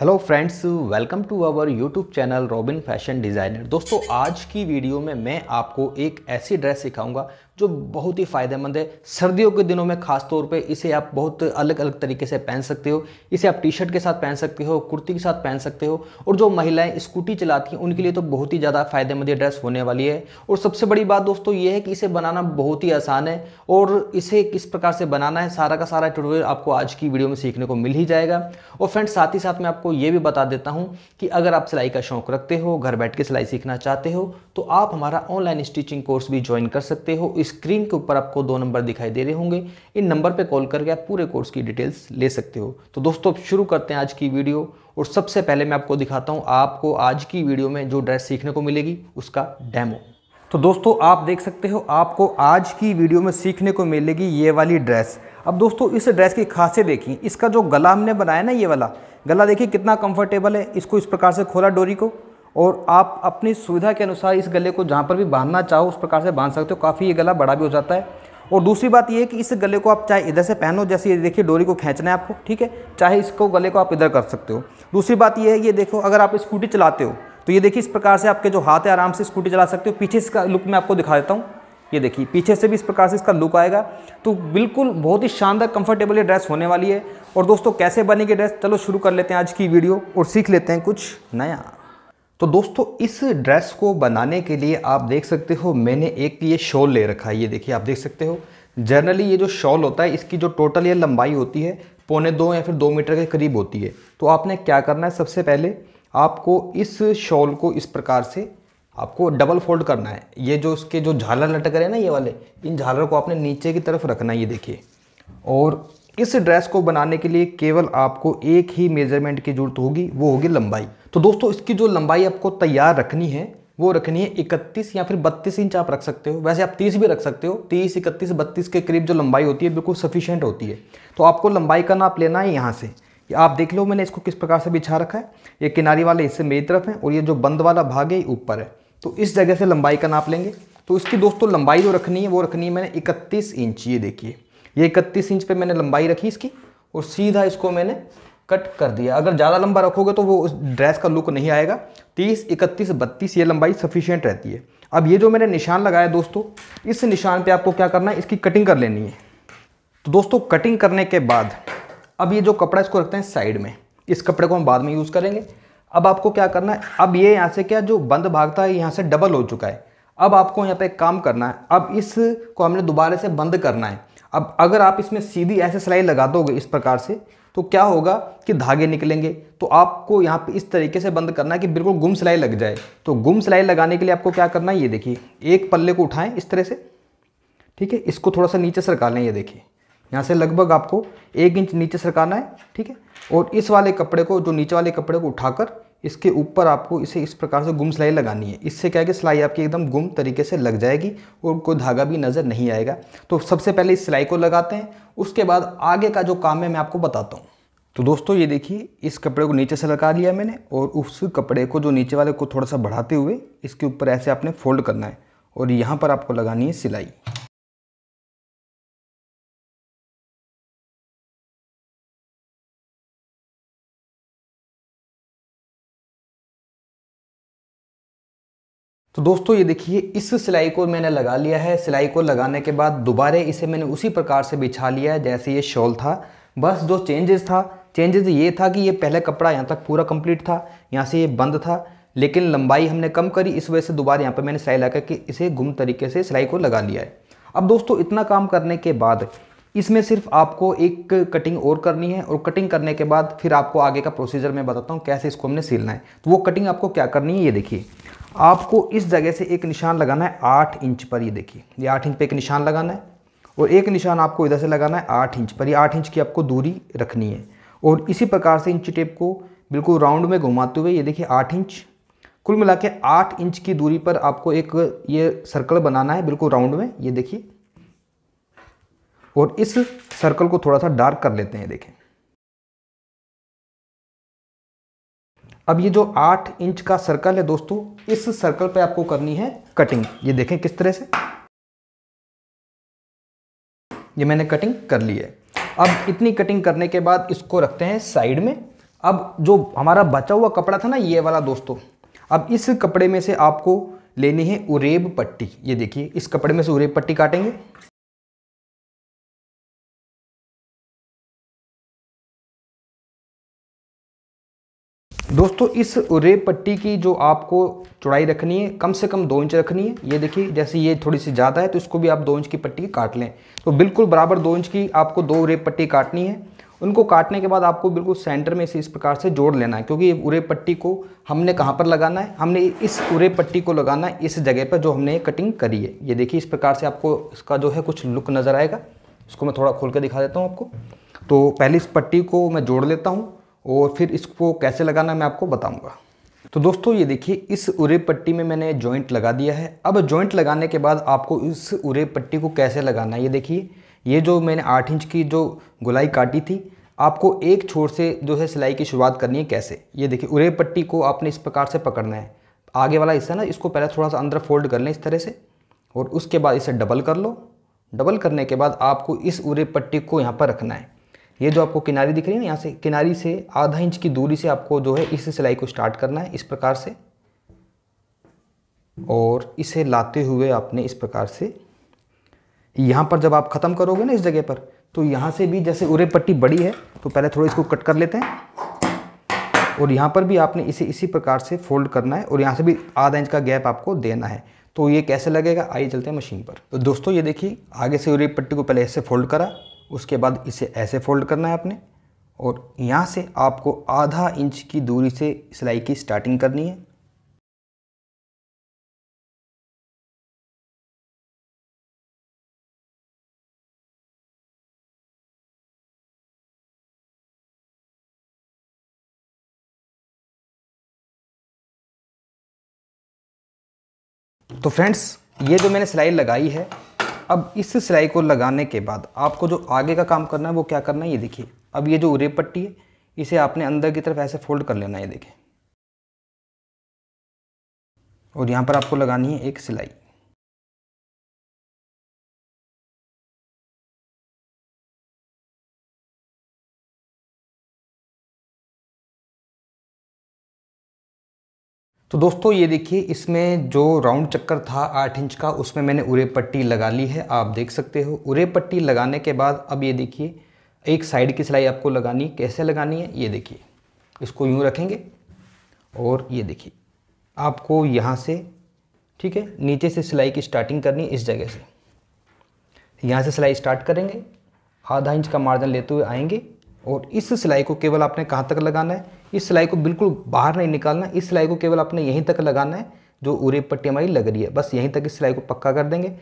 hello friends welcome to our YouTube channel Robin fashion designer दोस्तों आज की video में मैं आपको एक ऐसी ड्रेस सिखाऊंगा जो बहुत ही फ़ायदेमंद है सर्दियों के दिनों में खासतौर पे इसे आप बहुत अलग अलग तरीके से पहन सकते हो इसे आप टी शर्ट के साथ पहन सकते हो कुर्ती के साथ पहन सकते हो और जो महिलाएं स्कूटी चलाती हैं उनके लिए तो बहुत ही ज़्यादा फ़ायदेमंद ये ड्रेस होने वाली है और सबसे बड़ी बात दोस्तों ये है कि इसे बनाना बहुत ही आसान है और इसे किस प्रकार से बनाना है सारा का सारा ट्यूटोरियल आपको आज की वीडियो में सीखने को मिल ही जाएगा और फ्रेंड्स साथ ही साथ मैं आपको ये भी बता देता हूँ कि अगर आप सिलाई का शौक रखते हो घर बैठ के सिलाई सीखना चाहते हो तो आप हमारा ऑनलाइन स्टिचिंग कोर्स भी ज्वाइन कर सकते हो स्क्रीन के ऊपर आपको दो नंबर दिखाई दे रहे होंगे इन नंबर पे कॉल करके आप पूरे कोर्स की डिटेल्स ले सकते हो तो दोस्तों अब शुरू करते हैं आज की वीडियो और सबसे पहले मैं आपको दिखाता हूँ आपको आज की वीडियो में जो ड्रेस सीखने को मिलेगी उसका डैमो तो दोस्तों आप देख सकते हो आपको आज की वीडियो में सीखने को मिलेगी ये वाली ड्रेस अब दोस्तों इस ड्रेस की खासियत देखिए इसका जो गला हमने बनाया ना ये वाला गला देखिए कितना कंफर्टेबल है इसको इस प्रकार से खोला डोरी को और आप अपनी सुविधा के अनुसार इस गले को जहाँ पर भी बांधना चाहो उस प्रकार से बांध सकते हो काफ़ी ये गला बड़ा भी हो जाता है और दूसरी बात ये है कि इस गले को आप चाहे इधर से पहनो जैसे ये देखिए डोरी को खींचना है आपको ठीक है चाहे इसको गले को आप इधर कर सकते हो दूसरी बात ये है ये देखो अगर आप स्कूटी चलाते हो तो ये देखिए इस प्रकार से आपके जो हाथ है आराम से स्कूटी चला सकते हो पीछे इसका लुक मैं आपको दिखा देता हूँ ये देखिए पीछे से भी इस प्रकार से इसका लुक आएगा तो बिल्कुल बहुत ही शानदार कंफर्टेबल ये ड्रेस होने वाली है और दोस्तों कैसे बनेगी ड्रेस चलो शुरू कर लेते हैं आज की वीडियो और सीख लेते हैं कुछ नया तो दोस्तों इस ड्रेस को बनाने के लिए आप देख सकते हो मैंने एक ये शॉल ले रखा है ये देखिए आप देख सकते हो जनरली ये जो शॉल होता है इसकी जो टोटल ये लंबाई होती है पौने दो या फिर दो मीटर के करीब होती है तो आपने क्या करना है सबसे पहले आपको इस शॉल को इस प्रकार से आपको डबल फोल्ड करना है ये जो उसके जो झालर लटक रहे हैं ना ये वाले इन झालर को आपने नीचे की तरफ रखना है ये देखिए और इस ड्रेस को बनाने के लिए केवल आपको एक ही मेजरमेंट की जरूरत होगी वो होगी लंबाई तो दोस्तों इसकी जो लंबाई आपको तैयार रखनी है वो रखनी है 31 या फिर 32 इंच आप रख सकते हो वैसे आप 30 भी रख सकते हो 30, 31, 32 के करीब जो लंबाई होती है बिल्कुल सफिशियंट होती है तो आपको लंबाई का नाप लेना है यहाँ से आप देख लो मैंने इसको किस प्रकार से बिछा रखा है ये किनारी वाले हिस्से मेरी तरफ है और ये जो बंद वाला भाग है ऊपर है तो इस जगह से लंबाई का नाप लेंगे तो इसकी दोस्तों लंबाई जो रखनी है वो रखनी है मैंने इकतीस इंच ये देखिए ये इकतीस इंच पे मैंने लंबाई रखी इसकी और सीधा इसको मैंने कट कर दिया अगर ज़्यादा लंबा रखोगे तो वो उस ड्रेस का लुक नहीं आएगा तीस इकतीस बत्तीस ये लंबाई सफिशियंट रहती है अब ये जो मैंने निशान लगाया दोस्तों इस निशान पे आपको क्या करना है इसकी कटिंग कर लेनी है तो दोस्तों कटिंग करने के बाद अब ये जो कपड़ा इसको रखते हैं साइड में इस कपड़े को हम बाद में यूज़ करेंगे अब आपको क्या करना है अब ये यहाँ से क्या जो बंद भागता है यहाँ से डबल हो चुका है अब आपको यहाँ पे काम करना है अब इस को हमने दोबारा से बंद करना है अब अगर आप इसमें सीधी ऐसे सिलाई लगा दोगे इस प्रकार से तो क्या होगा कि धागे निकलेंगे तो आपको यहाँ पे इस तरीके से बंद करना है कि बिल्कुल गुम सिलाई लग जाए तो गुम सिलाई लगाने के लिए आपको क्या करना है ये देखिए एक पल्ले को उठाएं इस तरह से ठीक है इसको थोड़ा सा नीचे सरका लें ये देखिए यहाँ से लगभग आपको एक इंच नीचे सरकाना है ठीक है और इस वाले कपड़े को जो नीचे वाले कपड़े को उठाकर इसके ऊपर आपको इसे इस प्रकार से गुम सिलाई लगानी है इससे क्या है कि सिलाई आपकी एकदम गुम तरीके से लग जाएगी और कोई धागा भी नज़र नहीं आएगा तो सबसे पहले इस सिलाई को लगाते हैं उसके बाद आगे का जो काम है मैं आपको बताता हूँ तो दोस्तों ये देखिए इस कपड़े को नीचे से लगा लिया मैंने और उस कपड़े को जो नीचे वाले को थोड़ा सा बढ़ाते हुए इसके ऊपर ऐसे आपने फोल्ड करना है और यहाँ पर आपको लगानी है सिलाई तो दोस्तों ये देखिए इस सिलाई को मैंने लगा लिया है सिलाई को लगाने के बाद दोबारा इसे मैंने उसी प्रकार से बिछा लिया है जैसे ये शॉल था बस जो चेंजेस था चेंजेस ये था कि ये पहले कपड़ा यहाँ तक पूरा कंप्लीट था यहाँ से ये बंद था लेकिन लंबाई हमने कम करी इस वजह से दोबारा यहाँ पर मैंने सिलाई लगा के इसे गुम तरीके से सिलाई को लगा लिया है अब दोस्तों इतना काम करने के बाद इसमें सिर्फ आपको एक कटिंग और करनी है और कटिंग करने के बाद फिर आपको आगे का प्रोसीजर मैं बताता हूँ कैसे इसको हमने सीलना है तो वो कटिंग आपको क्या करनी है ये देखिए आपको इस जगह से एक निशान लगाना है आठ इंच पर ये देखिए ये आठ इंच पर एक निशान लगाना है और एक निशान आपको इधर से लगाना है आठ इंच पर ये आठ इंच की आपको दूरी रखनी है और इसी प्रकार से इंच टेप को बिल्कुल राउंड में घुमाते हुए ये देखिए आठ इंच कुल मिला के आठ इंच की दूरी पर आपको एक ये सर्कल बनाना है बिल्कुल राउंड में ये देखिए और इस सर्कल को थोड़ा सा डार्क कर लेते हैं देखें अब ये जो आठ इंच का सर्कल है दोस्तों इस सर्कल पे आपको करनी है कटिंग ये देखें किस तरह से ये मैंने कटिंग कर ली है अब इतनी कटिंग करने के बाद इसको रखते हैं साइड में अब जो हमारा बचा हुआ कपड़ा था ना ये वाला दोस्तों अब इस कपड़े में से आपको लेनी है उरेब पट्टी ये देखिए इस कपड़े में से उरेब पट्टी काटेंगे दोस्तों इस रेब पट्टी की जो आपको चौड़ाई रखनी है कम से कम दो इंच रखनी है ये देखिए जैसे ये थोड़ी सी ज़्यादा है तो इसको भी आप दो इंच की पट्टी काट लें तो बिल्कुल बराबर दो इंच की आपको दो रेब पट्टी काटनी है उनको काटने के बाद आपको बिल्कुल सेंटर में इसे इस प्रकार से जोड़ लेना है क्योंकि उरे पट्टी को हमने कहाँ पर लगाना है हमने इस उरे पट्टी को लगाना है इस जगह पर जो हमने कटिंग करी है ये देखिए इस प्रकार से आपको इसका जो है कुछ लुक नज़र आएगा इसको मैं थोड़ा खोल कर दिखा देता हूँ आपको तो पहले इस पट्टी को मैं जोड़ लेता हूँ और फिर इसको कैसे लगाना मैं आपको बताऊँगा तो दोस्तों ये देखिए इस उरे पट्टी में मैंने जॉइंट लगा दिया है अब जॉइंट लगाने के बाद आपको इस उरे पट्टी को कैसे लगाना है ये देखिए ये जो मैंने आठ इंच की जो गुलाई काटी थी आपको एक छोर से जो है सिलाई की शुरुआत करनी है कैसे ये देखिए उरे पट्टी को आपने इस प्रकार से पकड़ना है आगे वाला हिस्सा ना इसको पहले थोड़ा सा अंदर फोल्ड कर लें इस तरह से और उसके बाद इसे डबल कर लो डबल करने के बाद आपको इस उरे पट्टी को यहाँ पर रखना है ये जो आपको किनारी दिख रही है ना यहाँ से किनारी से आधा इंच की दूरी से आपको जो है इस सिलाई को स्टार्ट करना है इस प्रकार से और इसे लाते हुए आपने इस प्रकार से यहाँ पर जब आप ख़त्म करोगे ना इस जगह पर तो यहाँ से भी जैसे उरे पट्टी बड़ी है तो पहले थोड़ा इसको कट कर लेते हैं और यहाँ पर भी आपने इसे इसी प्रकार से फोल्ड करना है और यहाँ से भी आधा इंच का गैप आपको देना है तो ये कैसे लगेगा आइए चलते हैं मशीन पर तो दोस्तों ये देखिए आगे से उरे पट्टी को पहले ऐसे फोल्ड करा उसके बाद इसे ऐसे फोल्ड करना है आपने और यहाँ से आपको आधा इंच की दूरी से सिलाई की स्टार्टिंग करनी है तो फ्रेंड्स ये जो मैंने सिलाई लगाई है अब इस सिलाई को लगाने के बाद आपको जो आगे का काम करना है वो क्या करना है ये देखिए अब ये जो उरे पट्टी है इसे आपने अंदर की तरफ ऐसे फोल्ड कर लेना है ये देखिए और यहाँ पर आपको लगानी है एक सिलाई तो दोस्तों ये देखिए इसमें जो राउंड चक्कर था आठ इंच का उसमें मैंने उरे पट्टी लगा ली है आप देख सकते हो उरे पट्टी लगाने के बाद अब ये देखिए एक साइड की सिलाई आपको लगानी कैसे लगानी है ये देखिए इसको यूँ रखेंगे और ये देखिए आपको यहाँ से ठीक है नीचे से सिलाई की स्टार्टिंग करनी इस जगह से यहाँ से सिलाई स्टार्ट करेंगे आधा इंच का मार्जिन लेते हुए आएंगे और इस सिलाई को केवल आपने कहाँ तक लगाना है इस सिलाई को बिल्कुल बाहर नहीं निकालना इस सिलाई को केवल आपने यहीं तक लगाना है जो उरे पट्टी हमारी लग रही है बस यहीं तक इस सिलाई को पक्का कर देंगे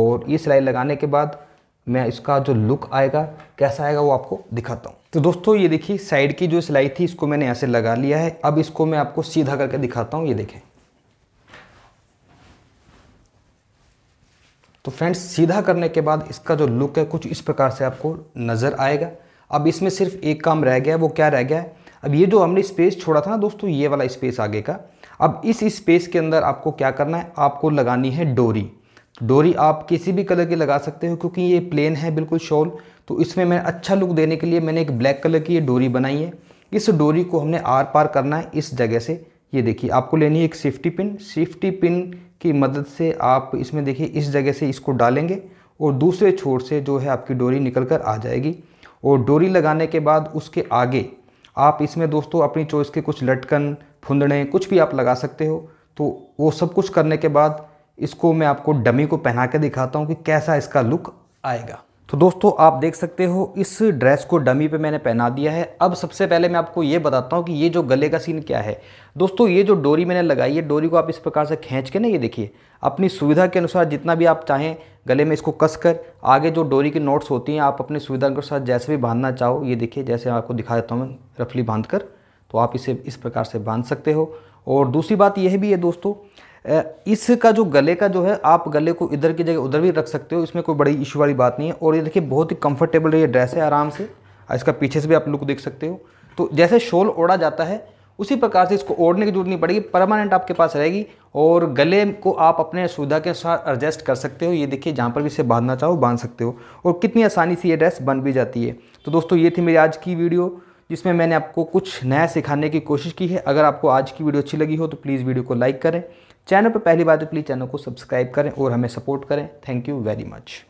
और ये सिलाई लगाने के बाद मैं इसका जो लुक आएगा कैसा आएगा वो आपको दिखाता हूँ तो दोस्तों ये देखिए साइड की जो सिलाई थी इसको मैंने ऐसे लगा लिया है अब इसको मैं आपको सीधा करके दिखाता हूँ ये देखें तो फ्रेंड्स सीधा करने के बाद इसका जो लुक है कुछ इस प्रकार से आपको नज़र आएगा अब इसमें सिर्फ एक काम रह गया वो क्या रह गया है अब ये जो हमने स्पेस छोड़ा था ना दोस्तों ये वाला स्पेस आगे का अब इस स्पेस के अंदर आपको क्या करना है आपको लगानी है डोरी डोरी आप किसी भी कलर की लगा सकते हो क्योंकि ये प्लेन है बिल्कुल शॉल तो इसमें मैं अच्छा लुक देने के लिए मैंने एक ब्लैक कलर की ये डोरी बनाई है इस डोरी को हमने आर पार करना है इस जगह से ये देखिए आपको लेनी है एक सेफ्टी पिन सेफ्टी पिन की मदद से आप इसमें देखिए इस जगह से इसको डालेंगे और दूसरे छोर से जो है आपकी डोरी निकल कर आ जाएगी और डोरी लगाने के बाद उसके आगे आप इसमें दोस्तों अपनी चॉइस के कुछ लटकन फुंदड़े कुछ भी आप लगा सकते हो तो वो सब कुछ करने के बाद इसको मैं आपको डमी को पहना के दिखाता हूँ कि कैसा इसका लुक आएगा तो दोस्तों आप देख सकते हो इस ड्रेस को डमी पे मैंने पहना दिया है अब सबसे पहले मैं आपको ये बताता हूँ कि ये जो गले का सीन क्या है दोस्तों ये जो डोरी मैंने लगाई है डोरी को आप इस प्रकार से खींच के ना ये देखिए अपनी सुविधा के अनुसार जितना भी आप चाहें गले में इसको कस कर आगे जो डोरी के नोट्स होती हैं आप अपनी सुविधा के अनुसार जैसे भी बांधना चाहो ये देखिए जैसे आपको दिखा देता हूँ मैं रफली बांध कर तो आप इसे इस प्रकार से बांध सकते हो और दूसरी बात यह भी है दोस्तों इसका जो गले का जो है आप गले को इधर की जगह उधर भी रख सकते हो इसमें कोई बड़ी इशू वाली बात नहीं है और ये देखिए बहुत ही कंफर्टेबल ये ड्रेस है आराम से इसका पीछे से भी आप लुक देख सकते हो तो जैसे शोल ओढ़ा जाता है उसी प्रकार से इसको ओढ़ने की जरूरत नहीं पड़ेगी परमानेंट आपके पास रहेगी और गले को आप अपने सुविधा के अनुसार एडजस्ट कर सकते हो ये देखिए जहाँ पर भी इसे बांधना चाहो बांध सकते हो और कितनी आसानी से ये ड्रेस बन भी जाती है तो दोस्तों ये थी मेरी आज की वीडियो जिसमें मैंने आपको कुछ नया सिखाने की कोशिश की है अगर आपको आज की वीडियो अच्छी लगी हो तो प्लीज़ वीडियो को लाइक करें चैनल पर पहली बार तो प्लीज़ चैनल को सब्सक्राइब करें और हमें सपोर्ट करें थैंक यू वेरी मच